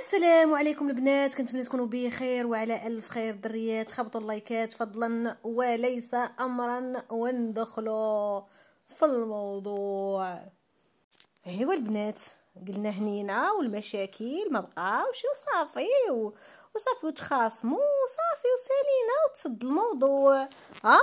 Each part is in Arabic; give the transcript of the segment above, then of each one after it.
السلام عليكم البنات كنتمنى تكونوا بخير وعلى الف خير دريات خبطوا اللايكات فضلا وليس امرا وندخلوا في الموضوع ايوا البنات قلنا هنينا والمشاكل ما بقاوش وصافي وصافي وتخاصموا وصافي وسالينا وتسد الموضوع ها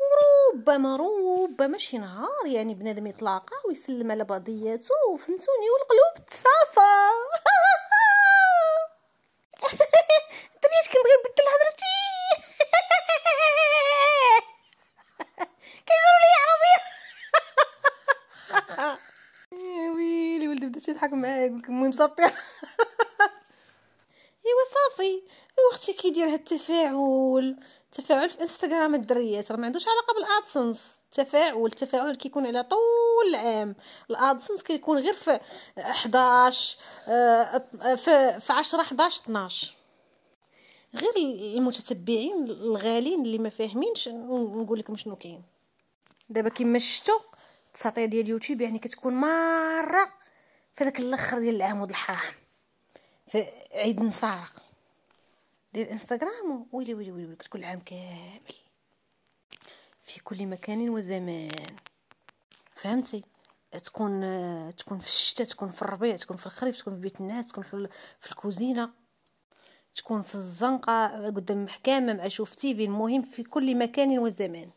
وربما ربما شي نهار يعني بنادم يتلاقى ويسلم على بعضياته فهمتوني والقلوب تصافى يضحك معايا يقولك المهم صافي ايوا صافي ايوا اختي كيدير هاد التفاعل تفاعل في انستغرام الدريات راه ما عندوش علاقه بالادسنس تفاعل تفاعل كيكون على طول العام الادسنس كيكون غير في 11 آه، في 10 11 12 غير المتتبعين الغالين اللي ما فاهمينش نقول لكم شنو كاين دابا كيما شفتوا التساطير ديال يوتيوب يعني كتكون مره فداك الاخر ديال العمود الحرام في عيد مسارق ديال انستغرام ويلي ويلي ويلي كل العام كامل في كل مكان وزمان فهمتي تكون تكون في الشتاء تكون في الربيع تكون في الخريف تكون في بيت الناس تكون في, في الكوزينه تكون في الزنقه قدام المحكمه مع شوف في المهم في كل مكان وزمان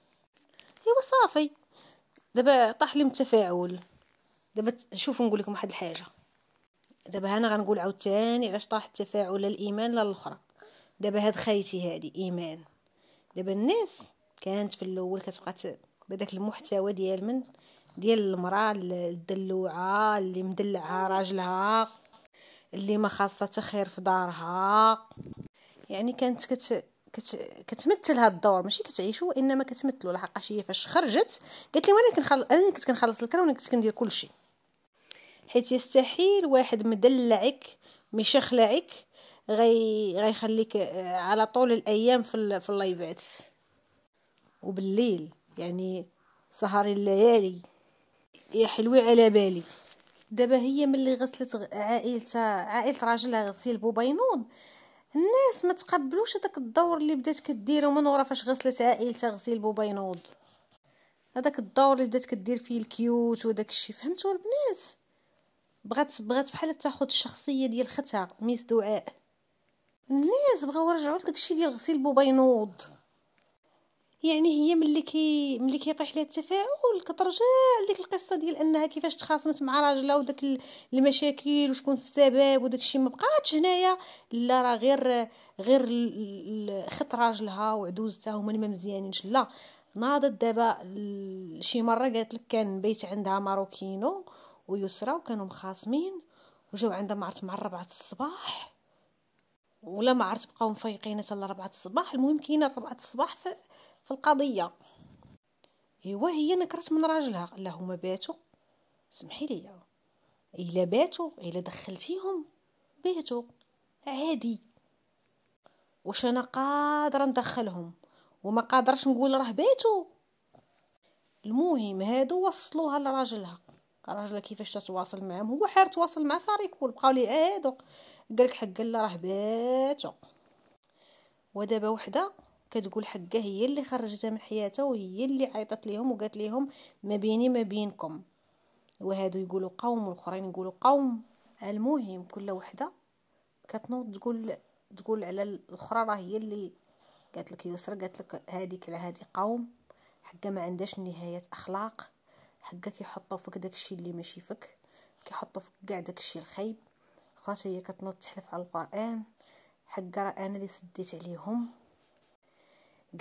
ايوا صافي دابا طاح لي التفاعل دابا شوفوا نقول لكم واحد الحاجه دابا انا غنقول عاوتاني علاش طاح التفاعل الايمان للاخرى دابا هاد خايتي هادي ايمان دابا الناس كانت في الاول كتبقى بداك المحتوى ديال من ديال المراه الدلوعه اللي مدلعه راجلها اللي ما خاصه خير في دارها يعني كانت كت كت كتمثل هذا الدور ماشي كتعيشو وانما كتمثلو لحقاش هي فاش خرجت قالت لي وانا كنخلص انا كنت كنخلص الكره وانا كنت كندير كلشي حيت يستحيل واحد مدلعك مشخلعك غي غيخليك آه، على طول الايام في, في اللايفات وبالليل يعني سهر الليالي يا حلوي على بالي دابا هي ملي غسلت عائلتها عائله راجلها غسيل بوبينوض الناس ما تقبلوش هذاك الدور اللي بدات كديره من ورا فاش غسلت عائلتها غسيل بوبينوض هذاك الدور اللي بدات كدير فيه الكيوت وداك الشيء فهمتوا البنات بغات بغات بحال تاخد الشخصيه ديال ختها ميس دعاء الناس بغاو يرجعوا لك الشيء ديال غسيل بوبا ينوض يعني هي ملي كي ملي كيطيح لها التفاؤل كترجع لديك القصه ديال انها كيفاش تخاصمت مع راجلها وداك المشاكل وشكون السبب وداك الشيء ما بقاتش هنايا لا راه غير غير خط راجلها وعدوزتها هما ما مزيانينش لا ناضت دابا شي مره قالت لك كان بيت عندها ماروكينو ويسرى وكانوا مخاصمين وجاو عندها ما مع الربعة الصباح ولا ما عرفت بقاو مفيقين حتى لربعة الصباح المهم كاينه ربعة الصباح في, في القضيه ايوا هي نكرت من راجلها لا هما باتوا سمحي لي الا باتوا الا دخلتيهم باتوا عادي واش انا قادره ندخلهم وما قادرش نقول راه باتوا المهم هادو وصلوها لراجلها راجله كيفاش تتواصل معاهم هو حير تواصل مع ساريكول بقاو ليه آه، عادو قالك حق الله راه باتو ودابا وحده كتقول حقه هي اللي خرجتها من حياتها وهي اللي عيطت ليهم وقالت ليهم ما بيني ما بينكم وهادو يقولوا قوم والاخرين يقولوا قوم المهم كل وحده كتنوض تقول تقول على الاخرى راه هي اللي قالت لك يسرى قالت لك هذيك على هذه قوم حقه ما عندهاش نهايه اخلاق حقا كيحطو فيك داكشي اللي ماشي فيك كيحطو فيك كاع داكشي الخايب خاص هي كتنوض تحلف على القران حقا راه انا اللي سديت عليهم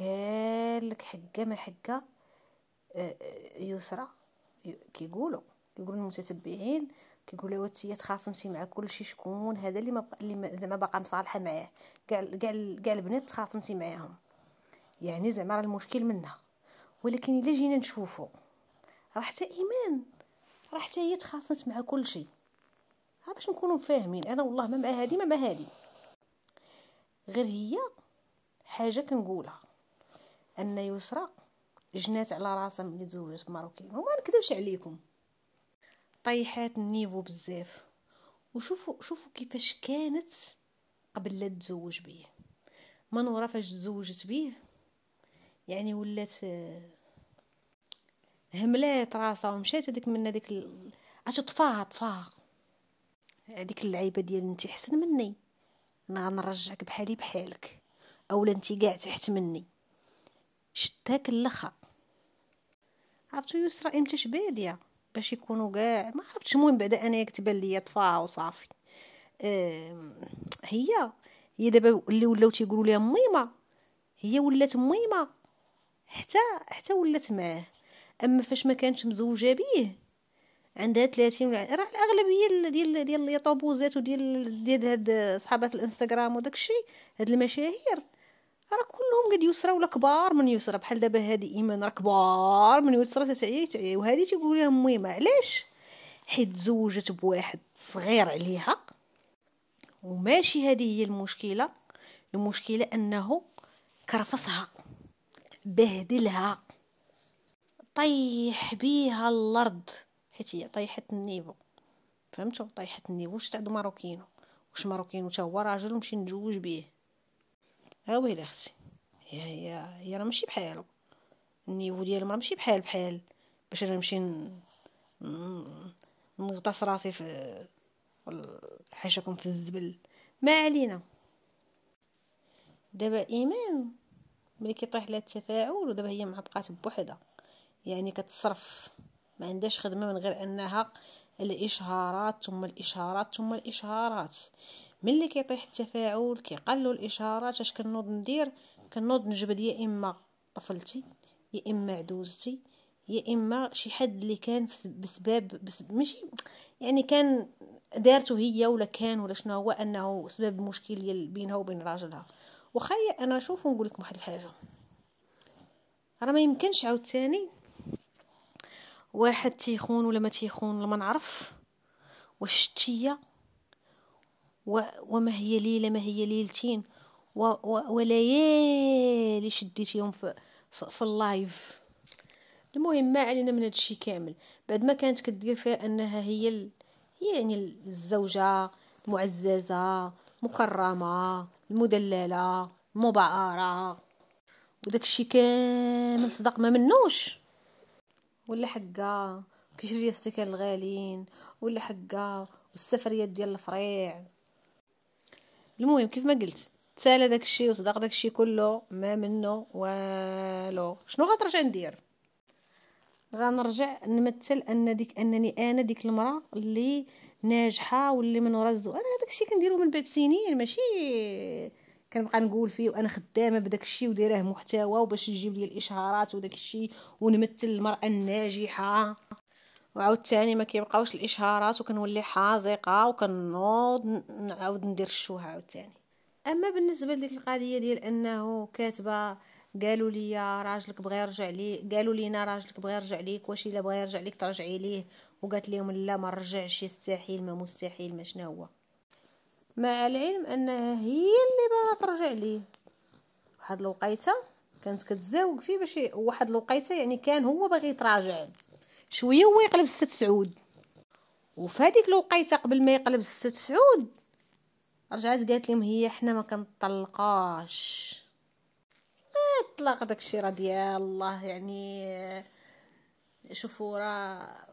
قال لك حقا ما حقا آه، آه، يسرى كيقولوا كيقولوا المتتبعين كيقولوا واتي تخاصمتي مع كلشي شكون هذا اللي ما اللي زعما باقا مصالحه معاه كاع كاع كاع البنات تخاصمتي معاهم يعني زعما راه المشكل منها ولكن الا جينا نشوفو راه حتى ايمان راه حتى هي تخاصمت مع كل شيء ها باش نكونوا فاهمين انا والله ما مع هادي ما مع هادي غير هي حاجه كنقولها ان يسرى جنات على راسها ملي تزوجت بماروكي وما نكذبش عليكم طيحات النيفو بزاف وشوفوا شوفوا كيفاش كانت قبل لا تزوج بيه من ورا فاش تزوجت بيه يعني ولات هملات راسها ومشات هذيك من هذيك ال... اش طفاها طفاها هذيك اللعيبه ديال انت احسن مني انا غنرجعك بحالي بحالك اولا انت كاع تحت مني شتاك اللخا عرفتو يسرى امتى شبادية باش يكونوا كاع ما عرفتش المهم بعدا انا كتبان ليا طفاها وصافي هي هي دابا اللي ولاو تيقولوا ليها ميمه هي ولات ميمه حتى حتى ولات معاه اما فاش ما كانتش مزوجه بيه عندها 30 ولا راه الاغلبيه ديال ديال اليطوبوزات وديال ديال هاد صحابات الانستغرام وداك الشيء هاد المشاهير راه كلهم قد يسرى ولا كبار من يسرى بحال دابا هادي ايمان راه كبار من يسرى تتعيا تتعيا وهادي تيقول لها ميمه علاش حيت تزوجت بواحد صغير عليها وماشي هذه هي المشكله المشكله انه كرفصها بهدلها طيح بيها الارض حيت هي طيحت النيفو فهمتوا طيحت النيفو شتا عند ماروكينو واش ماروكينو حتى هو راجل ومشي نتزوج بيه ها ويلي اختي هي هي هي راه ماشي بحالو النيفو ديالو ما ماشي بحال بحال باش انا نمشي نغطس راسي في حاشاكم في الزبل ما علينا دابا ايمان ملي كيطيح لها التفاعل ودابا هي مع بقات بوحدها يعني كتصرف ما عندهاش خدمه من غير انها الاشهارات ثم الاشهارات ثم الاشهارات ملي كيطيح التفاعل كيقلوا الاشهارات اش كنوض ندير كنوض نجبد يا اما طفلتي يا اما عدوزتي يا اما شي حد اللي كان بسبب بس ماشي يعني كان دارته هي ولا كان ولا شنو هو انه سبب المشكل ديال بينها وبين راجلها وخا انا شوف ونقول لكم واحد الحاجه راه ما يمكنش عاوتاني واحد تيخون ولا ما تيخون ولا ما نعرف واش شتيه وما هي ليله ما هي ليلتين و و وليالي شديتيهم في, في, في اللايف المهم ما علينا من الشيء كامل بعد ما كانت كدير فيها انها هي ال... هي يعني الزوجه المعززه مكرمه المدلله وداك وداكشي كامل صدق ما منوش ولا حقا كيشري السكر الغاليين ولا حقا والسفريات ديال الفريع المهم كيف ما قلت تسالى داكشي وصدق داكشي كله ما منه والو شنو غترجع ندير غنرجع نمثل ان ديك انني انا ديك المراه اللي ناجحه واللي من ورا الزو انا داكشي كنديرو من بعد سنين ماشي كنبقى نقول فيه وانا خدامه بداك الشيء ودايراه محتوى وباش يجيب لي الاشهارات وداك الشيء ونمثل المراه الناجحه وعاوتاني ما كيبقاوش الاشهارات وكنولي حازقه وكنوض نعاود ندير الشوهه ثاني اما بالنسبه لديك القضيه ديال انه كاتبه قالوا لي راجلك بغى يرجع لي قالوا لينا راجلك بغى يرجع ليك واش الا بغى يرجع ليك ترجعي ليه وقالت لهم لا ما نرجعش يستحيل ما مستحيل ما شنو هو مع العلم انها هي اللي باغا ترجع ليه واحد الوقيته كانت كتزاوق فيه باش واحد الوقيته يعني كان هو باغي يتراجع شويه هو يقلب الست سعود وفي الوقيته قبل ما يقلب الست سعود رجعت قالت لهم هي حنا ما كنطلقاش اطلق داكشي راه ديال الله يعني شوفوا راه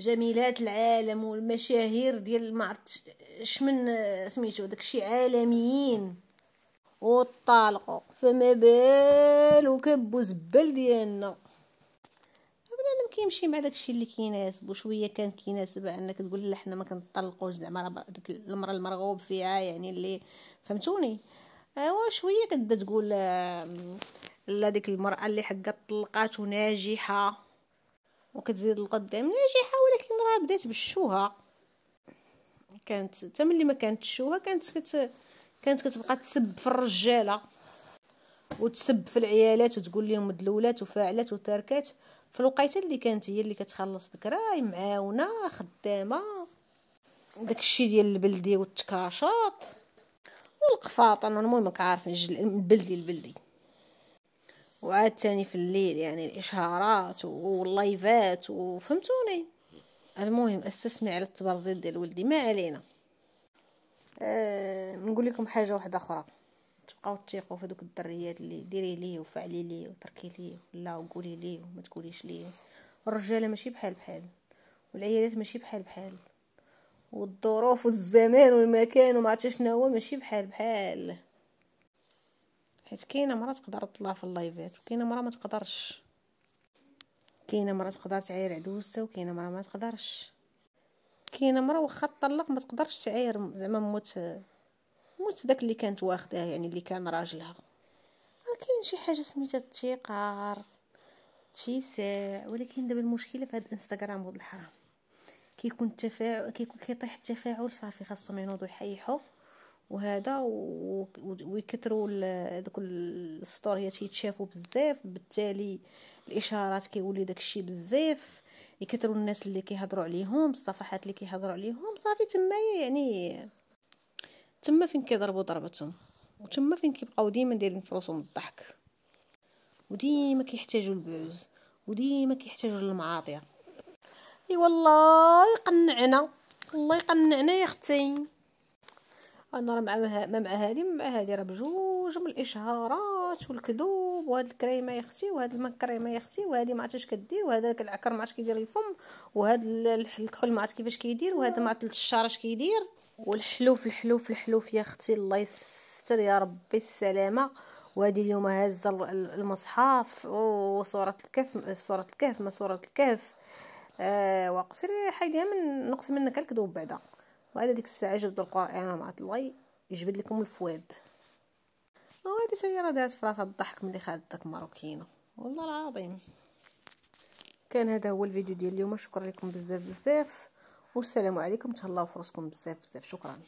جميلات العالم والمشاهير ديال ما عرفت شمن آه، سميتو داكشي عالميين وطالقوا فما بالو كبو زبل ديالنا بنادم كيمشي مع داكشي اللي كيناسبو شويه كان كيناسب انك تقول لا حنا ما كنطلقوش زعما ديك المراه المرغوب فيها يعني اللي فهمتوني ايوا شويه كتبدا تقول آه، لا ديك المراه اللي حقا طلقات وناجحه وكتزيد القدام ناجحه ولكن راه بدات بالشوهه كانت حتى ملي ما كانت الشوها كانت كت كانت كتبقى تسب في الرجاله وتسب في العيالات وتقول لهم دلولات وفاعلات وتركات في الوقيته اللي كانت هي اللي كتخلص ذكراي معاونه خدامه داكشي ديال البلدي والتكاشط والقفاطن المهم كعارف من البلدي البلدي وعاد تاني في الليل يعني الاشهارات واللايفات وفهمتوني المهم استسمع على التبرضيط ديال ولدي ما علينا أه نقول لكم حاجه واحده اخرى تبقاو تيقوا في دوك الدريات اللي ديري ليه وفعلي ليه وتركي ليه لا وقولي ليه وما تقوليش ليه الرجاله ماشي بحال بحال والعيالات ماشي بحال بحال والظروف والزمان والمكان وما عرفتش شنو هو ماشي بحال بحال حيت كاينه مرة تقدر تطلع في اللايفات وكاينه مرة ما تقدرش كاينه مرة تقدر تعاير عدوزتها وكاينه مرة ما تقدرش كاينه مرة واخا طلق ما تقدرش تعاير زعما موت موت داك اللي كانت واخداه يعني اللي كان راجلها كاين شي حاجه سميتها التيقار التساع ولكن دابا المشكله في هذا الانستغرام ولد الحرام كيكون التفاعل كيكون كيطيح التفاعل صافي خاصهم ينوضوا يحيحوا وهذا ويكثروا دوك السطوريات يتشافوا بزاف بالتالي الاشارات كيولي داكشي بزاف يكثروا الناس اللي كيهضروا عليهم الصفحات اللي كيهضروا عليهم صافي تما يعني تما فين كيضربوا ضربتهم وتما فين كيبقاو ديما دايرين فروسهم الضحك وديما كيحتاجوا البعوز وديما كيحتاجوا المعاطيه اي والله يقنعنا الله يقنعنا يا اختي انا راه مع ما مع هادي مع هادي راه بجوج من الاشهارات والكذوب وهاد الكريمه يا اختي وهاد المكريمه يا اختي وهادي ما عرفتش كدير وهذاك العكر ما عرفتش كيدير الفم وهاد الكحول ما عرفتش كيفاش كيدير وهذا ما عرفت الشعر اش كيدير والحلوف الحلوف الحلوف يا اختي الله يستر يا ربي السلامه وهادي اليوم هازه المصحف وصوره الكهف صوره الكهف ما صوره الكهف آه وقصري حيديها من نقص منك الكذوب بعدا وهذا ديك الساعه جبد القران مع الله يجبد لكم الفواد وهذه سياره دارت في الضحك ملي خدات داك ماروكينه والله العظيم كان هذا هو الفيديو ديال اليوم شكرا لكم بزاف بزاف والسلام عليكم تهلاو فرصكم بزاف بزاف شكرا